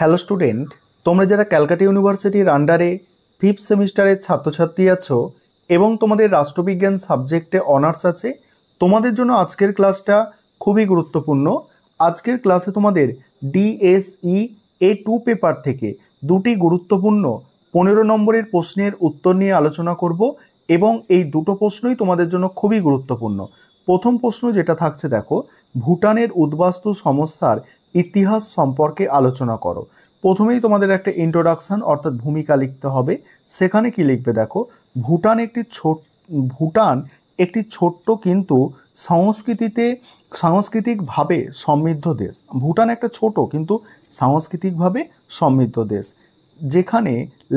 hello student তোমরা যারা ক্যালকাটা ইউনিভার্সিটির আন্ডারে ফিফথ সেমিস্টারের ছাত্রছাত্রী আছো এবং তোমাদের রাষ্ট্রবিজ্ঞান সাবজেক্টে অনার্স আছে তোমাদের জন্য আজকের ক্লাসটা খুবই গুরুত্বপূর্ণ আজকের ক্লাসে তোমাদের ডিএসই এ টু পেপার থেকে দুটি গুরুত্বপূর্ণ পনেরো নম্বরের প্রশ্নের উত্তর নিয়ে আলোচনা করব এবং এই দুটো প্রশ্নই তোমাদের জন্য খুবই গুরুত্বপূর্ণ প্রথম প্রশ্ন যেটা থাকছে দেখো ভুটানের উদ্বাস্তু সমস্যার ইতিহাস সম্পর্কে আলোচনা করো প্রথমেই তোমাদের একটা ইন্ট্রোডাকশান অর্থাৎ ভূমিকা লিখতে হবে সেখানে কি লিখবে দেখো ভুটান একটি ছোট ভুটান একটি ছোট্ট কিন্তু সংস্কৃতিতে সাংস্কৃতিকভাবে সমৃদ্ধ দেশ ভুটান একটা ছোট কিন্তু সাংস্কৃতিকভাবে সমৃদ্ধ দেশ যেখানে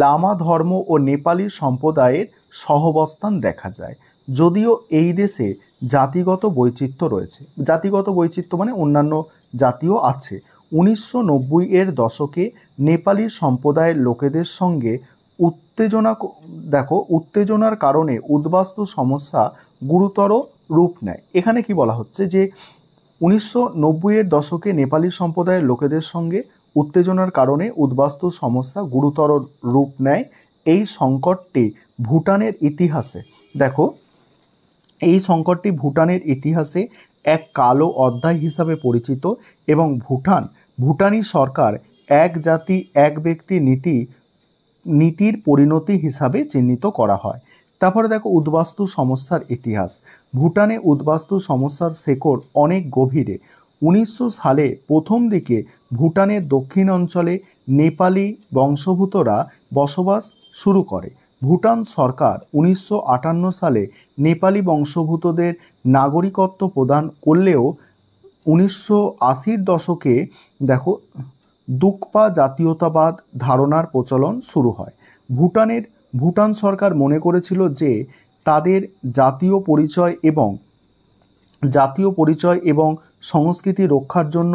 লামা ধর্ম ও নেপালি সম্প্রদায়ের সহবস্থান দেখা যায় যদিও এই দেশে জাতিগত বৈচিত্র্য রয়েছে জাতিগত বৈচিত্র্য মানে অন্যান্য জাতীয় আছে উনিশশো এর দশকে নেপালি সম্প্রদায়ের লোকেদের সঙ্গে উত্তেজনা দেখো উত্তেজনার কারণে উদ্বাস্তু সমস্যা গুরুতর রূপ নেয় এখানে কি বলা হচ্ছে যে উনিশশো এর দশকে নেপালি সম্প্রদায়ের লোকেদের সঙ্গে উত্তেজনার কারণে উদ্বাস্তু সমস্যা গুরুতর রূপ নেয় এই সংকটটি ভুটানের ইতিহাসে দেখো এই সংকটটি ভুটানের ইতিহাসে এক কালো অধ্যায় হিসাবে পরিচিত এবং ভুটান ভুটানি সরকার এক জাতি এক ব্যক্তি নীতি নীতির পরিণতি হিসাবে চিহ্নিত করা হয় তারপরে দেখো উদ্বাস্তু সমস্যার ইতিহাস ভুটানে উদ্বাস্তু সমস্যার শেকড় অনেক গভীরে উনিশশো সালে প্রথম দিকে ভুটানের দক্ষিণ অঞ্চলে নেপালি বংশভূতরা বসবাস শুরু করে ভুটান সরকার উনিশশো সালে নেপালি বংশভূতদের নাগরিকত্ব প্রদান করলেও উনিশশো আশির দশকে দেখো দুকপা জাতীয়তাবাদ ধারণার প্রচলন শুরু হয় ভুটানের ভুটান সরকার মনে করেছিল যে তাদের জাতীয় পরিচয় এবং জাতীয় পরিচয় এবং সংস্কৃতি রক্ষার জন্য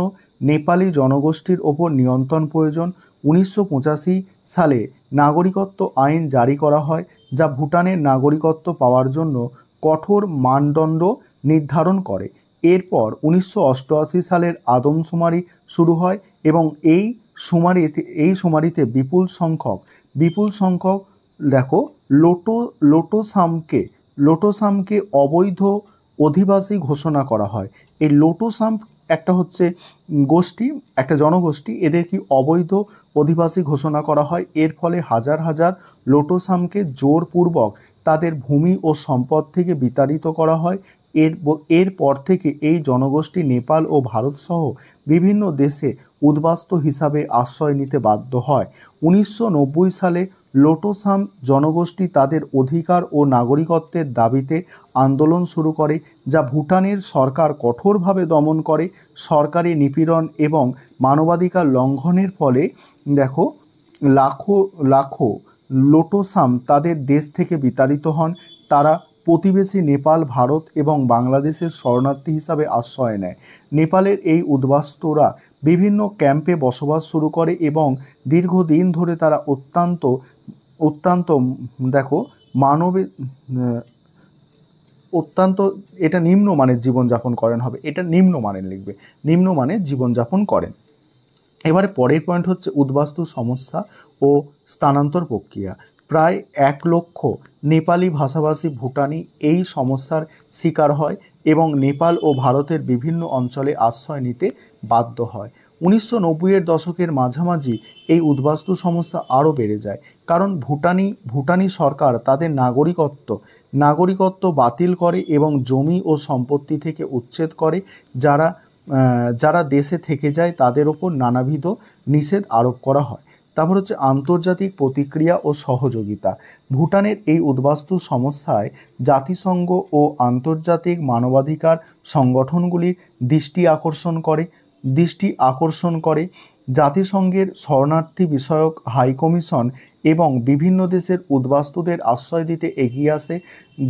নেপালি জনগোষ্ঠীর ওপর নিয়ন্ত্রণ প্রয়োজন উনিশশো সালে নাগরিকত্ব আইন জারি করা হয় যা ভুটানের নাগরিকত্ব পাওয়ার জন্য কঠোর মানদণ্ড নির্ধারণ করে এরপর উনিশশো সালের আদমশুমারি শুরু হয় এবং এই শুমারিতে এই শুমারিতে বিপুল সংখ্যক বিপুল সংখ্যক দেখো লোটো লোটোসামকে লোটোসামকে অবৈধ অধিবাসী ঘোষণা করা হয় এই লোটোসাম একটা হচ্ছে গোষ্ঠী একটা জনগোষ্ঠী এদের কি অবৈধ অধিবাসী ঘোষণা করা হয় এর ফলে হাজার হাজার লোটোসামকে জোরপূর্বক তাদের ভূমি ও সম্পদ থেকে বিতাড়িত করা হয় এর এরপর থেকে এই জনগোষ্ঠী নেপাল ও ভারতসহ বিভিন্ন দেশে উদ্বাস্তু হিসাবে আশ্রয় নিতে বাধ্য হয় উনিশশো সালে লোটোসাম জনগোষ্ঠী তাদের অধিকার ও নাগরিকত্বের দাবিতে আন্দোলন শুরু করে যা ভুটানের সরকার কঠোরভাবে দমন করে সরকারি নিপীড়ন এবং মানবাধিকার লঙ্ঘনের ফলে দেখো লাখো লাখো লোটোসাম তাদের দেশ থেকে বিতাড়িত হন তারা প্রতিবেশী নেপাল ভারত এবং বাংলাদেশের শরণার্থী হিসাবে আশ্রয় নেয় নেপালের এই উদ্বাস্তরা বিভিন্ন ক্যাম্পে বসবাস শুরু করে এবং দীর্ঘদিন ধরে তারা অত্যন্ত অত্যন্ত দেখো মানবে অত্যন্ত এটা নিম্নমানের জীবনযাপন করেন হবে এটা নিম্নমানের লিখবে নিম্নমানের জীবনযাপন করেন এবারে পরের পয়েন্ট হচ্ছে উদ্বাস্তু সমস্যা ও স্থানান্তর প্রক্রিয়া প্রায় এক লক্ষ নেপালি ভাষাভাষী ভুটানি এই সমস্যার শিকার হয় এবং নেপাল ও ভারতের বিভিন্ন অঞ্চলে আশ্রয় নিতে বাধ্য হয় উনিশশো নব্বইয়ের দশকের মাঝামাঝি এই উদ্বাস্তু সমস্যা আরও বেড়ে যায় কারণ ভুটানি ভুটানি সরকার তাদের নাগরিকত্ব নাগরিকত্ব বাতিল করে এবং জমি ও সম্পত্তি থেকে উচ্ছেদ করে যারা যারা দেশে থেকে যায় তাদের ওপর নানাবিধ নিষেধ আরোপ করা হয় তারপর হচ্ছে আন্তর্জাতিক প্রতিক্রিয়া ও সহযোগিতা ভুটানের এই উদ্বাস্তু সমস্যায় জাতিসংঘ ও আন্তর্জাতিক মানবাধিকার সংগঠনগুলির দৃষ্টি আকর্ষণ করে দৃষ্টি আকর্ষণ করে জাতিসংঘের শরণার্থী বিষয়ক হাই কমিশন এবং বিভিন্ন দেশের উদ্বাস্তুদের আশ্রয় দিতে এগিয়ে আসে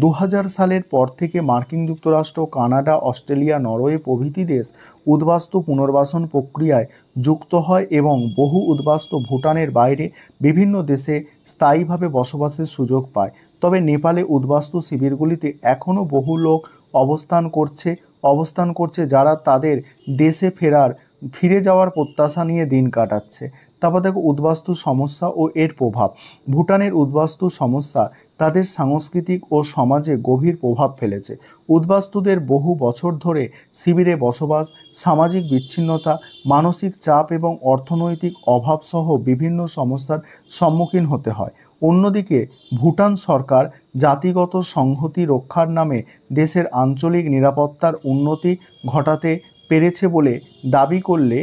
দু সালের পর থেকে মার্কিন যুক্তরাষ্ট্র কানাডা অস্ট্রেলিয়া নরওয়ে প্রভৃতি দেশ উদ্বাস্তু পুনর্বাসন প্রক্রিয়ায় যুক্ত হয় এবং বহু উদ্বাস্তু ভুটানের বাইরে বিভিন্ন দেশে স্থায়ীভাবে বসবাসের সুযোগ পায় তবে নেপালে উদ্বাস্তু শিবিরগুলিতে এখনও বহু লোক অবস্থান করছে অবস্থান করছে যারা তাদের দেশে ফেরার ফিরে যাওয়ার প্রত্যাশা নিয়ে দিন কাটাচ্ছে তারপর দেখো উদ্বাস্তু সমস্যা ও এর প্রভাব ভুটানের উদ্বাস্তু সমস্যা তাদের সাংস্কৃতিক ও সমাজে গভীর প্রভাব ফেলেছে উদ্বাস্তুদের বহু বছর ধরে শিবিরে বসবাস সামাজিক বিচ্ছিন্নতা মানসিক চাপ এবং অর্থনৈতিক অভাবসহ বিভিন্ন সমস্যার সম্মুখীন হতে হয় অন্যদিকে ভুটান সরকার জাতিগত সংহতি রক্ষার নামে দেশের আঞ্চলিক নিরাপত্তার উন্নতি ঘটাতে পেরেছে বলে দাবি করলে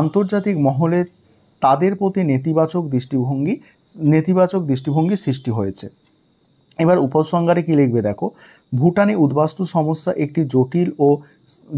আন্তর্জাতিক মহলে তাদের প্রতি নেতিবাচক দৃষ্টিভঙ্গি নেতিবাচক দৃষ্টিভঙ্গি সৃষ্টি হয়েছে এবার উপসংহারে কী লিখবে দেখো ভুটানে উদ্বাস্তু সমস্যা একটি জটিল ও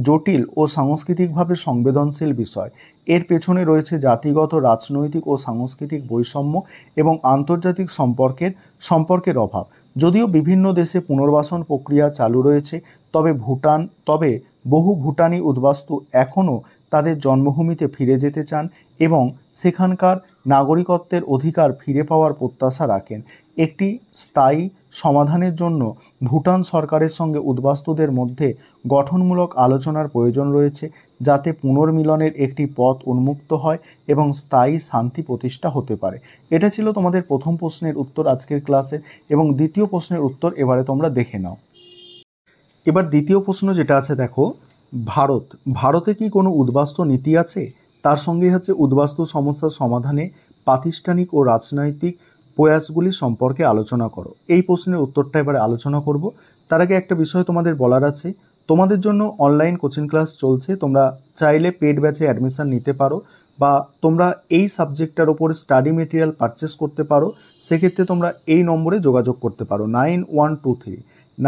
জটিল ও সাংস্কৃতিকভাবে সংবেদনশীল বিষয় এর পেছনে রয়েছে জাতিগত রাজনৈতিক ও সাংস্কৃতিক বৈষম্য এবং আন্তর্জাতিক সম্পর্কের সম্পর্কের অভাব যদিও বিভিন্ন দেশে পুনর্বাসন প্রক্রিয়া চালু রয়েছে তবে ভুটান তবে বহু ভুটানি উদ্বাস্তু এখনও তাদের জন্মভূমিতে ফিরে যেতে চান এবং সেখানকার নাগরিকত্বের অধিকার ফিরে পাওয়ার প্রত্যাশা রাখেন একটি স্থায়ী সমাধানের জন্য ভুটান সরকারের সঙ্গে উদ্বাস্তুদের মধ্যে গঠনমূলক আলোচনার প্রয়োজন রয়েছে যাতে পুনর্মিলনের একটি পথ উন্মুক্ত হয় এবং স্থায়ী শান্তি প্রতিষ্ঠা হতে পারে এটা ছিল তোমাদের প্রথম প্রশ্নের উত্তর আজকের ক্লাসে এবং দ্বিতীয় প্রশ্নের উত্তর এবারে তোমরা দেখে নাও এবার দ্বিতীয় প্রশ্ন যেটা আছে দেখো ভারত ভারতে কি কোনো উদ্বাস্তু নীতি আছে তার সঙ্গে হচ্ছে উদ্বাস্তু সমস্যার সমাধানে প্রাতিষ্ঠানিক ও রাজনৈতিক প্রয়াসগুলি সম্পর্কে আলোচনা করো এই প্রশ্নের উত্তরটা এবারে আলোচনা করব তার আগে একটা বিষয় তোমাদের বলার আছে তোমাদের জন্য অনলাইন কোচিং ক্লাস চলছে তোমরা চাইলে পেড ব্যাচে অ্যাডমিশান নিতে পারো বা তোমরা এই সাবজেক্টটার ওপর স্টাডি মেটেরিয়াল পারচেস করতে পারো সেক্ষেত্রে তোমরা এই নম্বরে যোগাযোগ করতে পারো nine one two three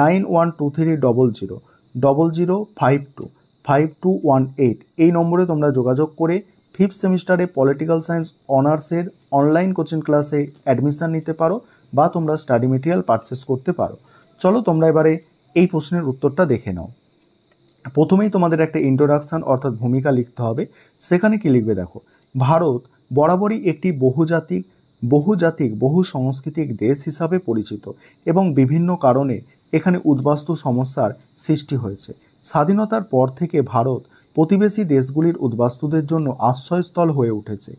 nine one two three double zero double zero five two five two one eight এই নম্বরে তোমরা যোগাযোগ করে ফিফথ সেমিস্টারে পলিটিক্যাল সায়েন্স অনার্সের অনলাইন কোচিং ক্লাসে অ্যাডমিশান নিতে পারো বা তোমরা স্টাডি মেটেরিয়াল পারচেস করতে পারো চলো তোমরা এবারে এই প্রশ্নের উত্তরটা দেখে নাও প্রথমেই তোমাদের একটা ইন্ট্রোডাকশান অর্থাৎ ভূমিকা লিখতে হবে সেখানে কী লিখবে দেখো ভারত বরাবরই একটি বহুজাতিক বহুজাতিক বহু সাংস্কৃতিক দেশ হিসাবে পরিচিত এবং বিভিন্ন কারণে এখানে উদ্বাস্তু সমস্যার সৃষ্টি হয়েছে স্বাধীনতার পর থেকে ভারত প্রতিবেশী দেশগুলির উদ্বাস্তুদের জন্য আশ্রয়স্থল হয়ে উঠেছে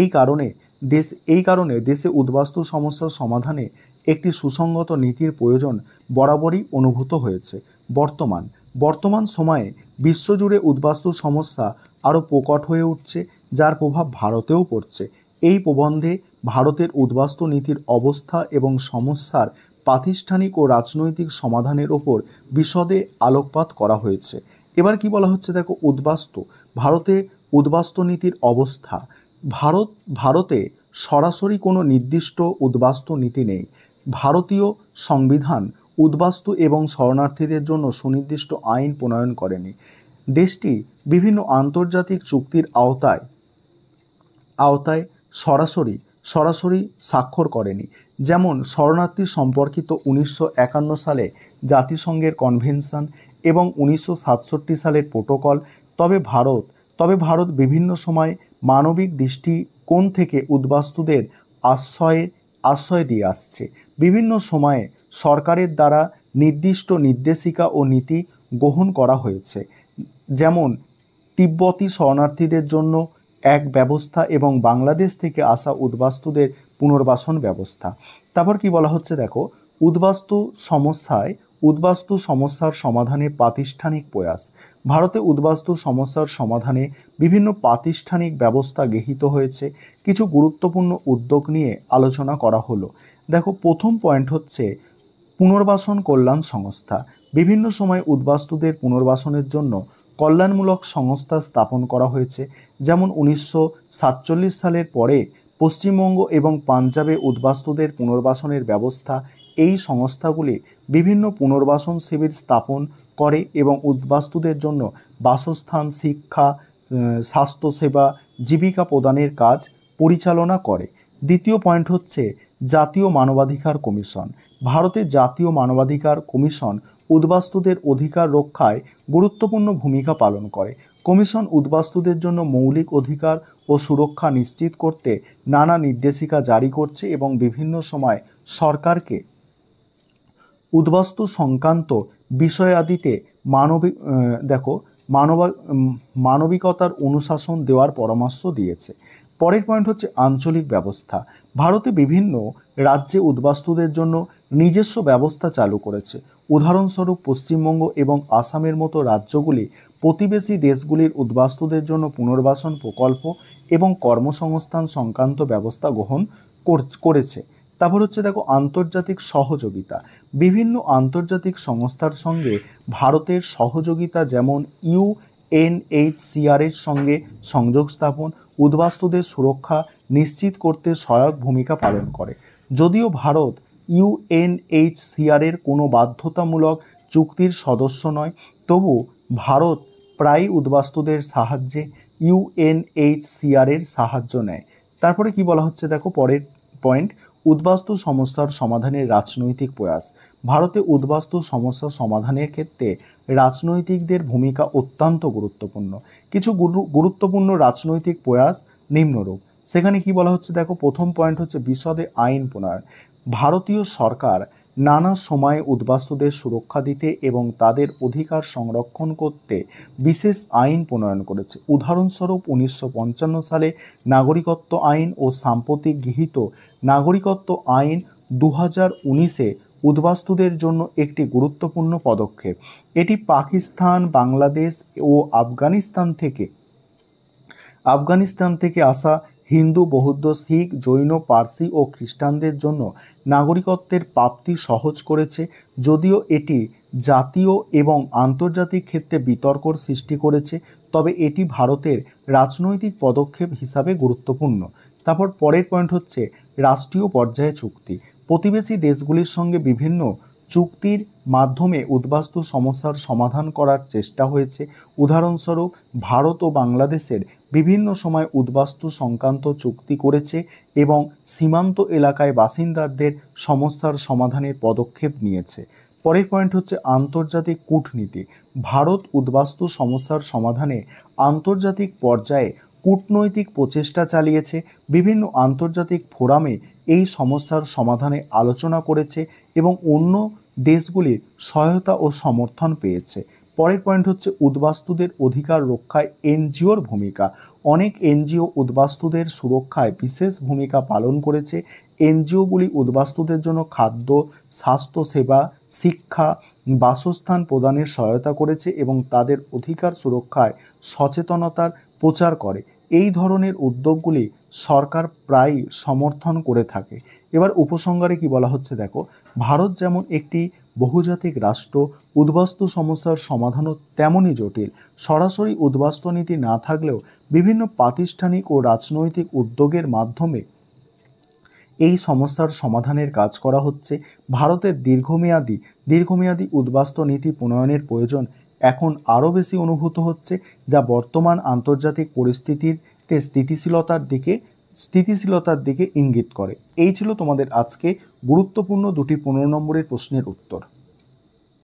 এই কারণে দেশ এই কারণে দেশে উদ্বাস্তু সমস্যার সমাধানে একটি সুসঙ্গত নীতির প্রয়োজন বরাবরই অনুভূত হয়েছে বর্তমান বর্তমান সময়ে বিশ্বজুড়ে উদ্বাস্তু সমস্যা আরও প্রকট হয়ে উঠছে যার প্রভাব ভারতেও পড়ছে এই প্রবন্ধে ভারতের উদ্বাস্তু নীতির অবস্থা এবং সমস্যার প্রাতিষ্ঠানিক ও রাজনৈতিক সমাধানের ওপর বিশদে আলোকপাত করা হয়েছে এবার কি বলা হচ্ছে দেখো উদ্বাস্তু ভারতে উদ্বাস্তু নীতির অবস্থা ভারত ভারতে সরাসরি কোনো নির্দিষ্ট উদ্বাস্তু নীতি নেই ভারতীয় সংবিধান উদ্বাস্তু এবং শরণার্থীদের জন্য সুনির্দিষ্ট আইন প্রণয়ন করেনি দেশটি বিভিন্ন আন্তর্জাতিক চুক্তির আওতায় আওতায় সরাসরি সরাসরি স্বাক্ষর করেনি যেমন শরণার্থী সম্পর্কিত উনিশশো সালে জাতিসংঘের কনভেনশন এবং উনিশশো সালের প্রোটোকল তবে ভারত তবে ভারত বিভিন্ন সময় মানবিক দৃষ্টিকোণ থেকে উদ্বাস্তুদের আশ্রয়ে আশ্রয় দিয়ে আসছে বিভিন্ন সময়ে সরকারের দ্বারা নির্দিষ্ট নির্দেশিকা ও নীতি গ্রহণ করা হয়েছে যেমন তিব্বতী শরণার্থীদের জন্য এক ব্যবস্থা এবং বাংলাদেশ থেকে আসা উদ্বাস্তুদের পুনর্বাসন ব্যবস্থা তারপর কি বলা হচ্ছে দেখো উদ্বাস্তু সমস্যায় উদ্বাস্তু সমস্যার সমাধানে প্রাতিষ্ঠানিক প্রয়াস ভারতে উদ্বাস্তু সমস্যার সমাধানে বিভিন্ন প্রাতিষ্ঠানিক ব্যবস্থা গৃহীত হয়েছে কিছু গুরুত্বপূর্ণ উদ্যোগ নিয়ে আলোচনা করা হলো দেখো প্রথম পয়েন্ট হচ্ছে পুনর্বাসন কল্যাণ সংস্থা বিভিন্ন সময় উদ্বাস্তুদের পুনর্বাসনের জন্য কল্যাণমূলক সংস্থা স্থাপন করা হয়েছে যেমন উনিশশো সালের পরে পশ্চিমবঙ্গ এবং পাঞ্জাবে উদ্বাস্তুদের পুনর্বাসনের ব্যবস্থা এই সংস্থাগুলি বিভিন্ন পুনর্বাসন শিবির স্থাপন করে এবং উদ্বাস্তুদের জন্য বাসস্থান শিক্ষা স্বাস্থ্যসেবা জীবিকা প্রদানের কাজ পরিচালনা করে দ্বিতীয় পয়েন্ট হচ্ছে জাতীয় মানবাধিকার কমিশন ভারতের জাতীয় মানবাধিকার কমিশন উদ্বাস্তুদের অধিকার রক্ষায় গুরুত্বপূর্ণ ভূমিকা পালন করে কমিশন উদ্বাস্তুদের জন্য মৌলিক অধিকার ও সুরক্ষা নিশ্চিত করতে নানা নির্দেশিকা জারি করছে এবং বিভিন্ন সময় সরকারকে উদ্বাস্তু সংক্রান্ত বিষয়াদিতে মানবিক দেখো মানবা মানবিকতার অনুশাসন দেওয়ার পরামর্শ দিয়েছে পরের পয়েন্ট হচ্ছে আঞ্চলিক ব্যবস্থা ভারতে বিভিন্ন রাজ্যে উদ্বাস্তুদের জন্য নিজস্ব ব্যবস্থা চালু করেছে উদাহরণস্বরূপ পশ্চিমবঙ্গ এবং আসামের মতো রাজ্যগুলি প্রতিবেশী দেশগুলির উদ্বাস্তুদের জন্য পুনর্বাসন প্রকল্প এবং কর্মসংস্থান সংক্রান্ত ব্যবস্থা গ্রহণ করেছে তারপর হচ্ছে দেখো আন্তর্জাতিক সহযোগিতা বিভিন্ন আন্তর্জাতিক সংস্থার সঙ্গে ভারতের সহযোগিতা যেমন ইউ এনএইচসিআরের সঙ্গে সংযোগ স্থাপন উদ্বাস্তুদের সুরক্ষা নিশ্চিত করতে সহায়ক ভূমিকা পালন করে যদিও ভারত ইউএনএইচসিআরের কোনো বাধ্যতামূলক চুক্তির সদস্য নয় তবু ভারত প্রায় উদ্বাস্তুদের সাহায্যে ইউএনএইচসিআরের সাহায্য নেয় তারপরে কি বলা হচ্ছে দেখো পরের পয়েন্ট উদ্বাস্তু সমস্যার সমাধানের রাজনৈতিক প্রয়াস ভারতে উদ্বাস্তু সমস্যা সমাধানের ক্ষেত্রে রাজনৈতিকদের ভূমিকা অত্যন্ত গুরুত্বপূর্ণ কিছু গুরুত্বপূর্ণ রাজনৈতিক প্রয়াস নিম্নরূপ সেখানে কি বলা হচ্ছে দেখো প্রথম পয়েন্ট হচ্ছে বিশদে আইন প্রণয়ন ভারতীয় সরকার নানা সময়ে উদ্বাস্তুদের সুরক্ষা দিতে এবং তাদের অধিকার সংরক্ষণ করতে বিশেষ আইন প্রণয়ন করেছে উদাহরণস্বরূপ উনিশশো সালে নাগরিকত্ব আইন ও সাম্প্রতিক গৃহীত নাগরিকত্ব আইন দু হাজার উনিশে উদ্বাস্তুদের জন্য একটি গুরুত্বপূর্ণ পদক্ষেপ এটি পাকিস্তান বাংলাদেশ ও আফগানিস্তান থেকে আফগানিস্তান থেকে আসা হিন্দু বৌদ্ধ শিখ জৈন পার্সি ও খ্রিস্টানদের জন্য নাগরিকত্বের প্রাপ্তি সহজ করেছে যদিও এটি জাতীয় এবং আন্তর্জাতিক ক্ষেত্রে বিতর্কর সৃষ্টি করেছে তবে এটি ভারতের রাজনৈতিক পদক্ষেপ হিসাবে গুরুত্বপূর্ণ তারপর পরের পয়েন্ট হচ্ছে রাষ্ট্রীয় পর্যায়ে চুক্তি প্রতিবেশী দেশগুলির সঙ্গে বিভিন্ন চুক্তির মাধ্যমে উদ্বাস্তু সমস্যার সমাধান করার চেষ্টা হয়েছে উদাহরণস্বরূপ ভারত ও বাংলাদেশের বিভিন্ন সময় উদ্বাস্তু সংক্রান্ত চুক্তি করেছে এবং সীমান্ত এলাকায় বাসিন্দাদের সমস্যার সমাধানের পদক্ষেপ নিয়েছে পরের পয়েন্ট হচ্ছে আন্তর্জাতিক কূটনীতি ভারত উদ্বাস্তু সমস্যার সমাধানে আন্তর্জাতিক পর্যায়ে কূটনৈতিক প্রচেষ্টা চালিয়েছে বিভিন্ন আন্তর্জাতিক ফোরামে এই সমস্যার সমাধানে আলোচনা করেছে এবং অন্য দেশগুলির সহায়তা ও সমর্থন পেয়েছে পরের পয়েন্ট হচ্ছে উদ্বাস্তুদের অধিকার রক্ষায় এনজিওর ভূমিকা অনেক এনজিও উদ্বাস্তুদের সুরক্ষায় বিশেষ ভূমিকা পালন করেছে এনজিওগুলি উদ্বাস্তুদের জন্য খাদ্য স্বাস্থ্যসেবা শিক্ষা বাসস্থান প্রদানের সহায়তা করেছে এবং তাদের অধিকার সুরক্ষায় সচেতনতার প্রচার করে এই ধরনের উদ্যোগগুলি সরকার প্রায় সমর্থন করে থাকে এবার উপসংহারে কি বলা হচ্ছে দেখো ভারত যেমন একটি বহুজাতিক রাষ্ট্র উদ্বাস্তু সমস্যার সমাধানও তেমনই জটিল সরাসরি উদ্বাস্তু নীতি না থাকলেও বিভিন্ন প্রাতিষ্ঠানিক ও রাজনৈতিক উদ্যোগের মাধ্যমে এই সমস্যার সমাধানের কাজ করা হচ্ছে ভারতের দীর্ঘমেয়াদী দীর্ঘমেয়াদী উদ্বাস্তু নীতি প্রণয়নের প্রয়োজন এখন আরও বেশি অনুভূত হচ্ছে যা বর্তমান আন্তর্জাতিক পরিস্থিতিতে স্থিতিশীলতার দিকে স্থিতিশীলতার দিকে ইঙ্গিত করে এই ছিল তোমাদের আজকে গুরুত্বপূর্ণ দুটি পনেরো নম্বরের প্রশ্নের উত্তর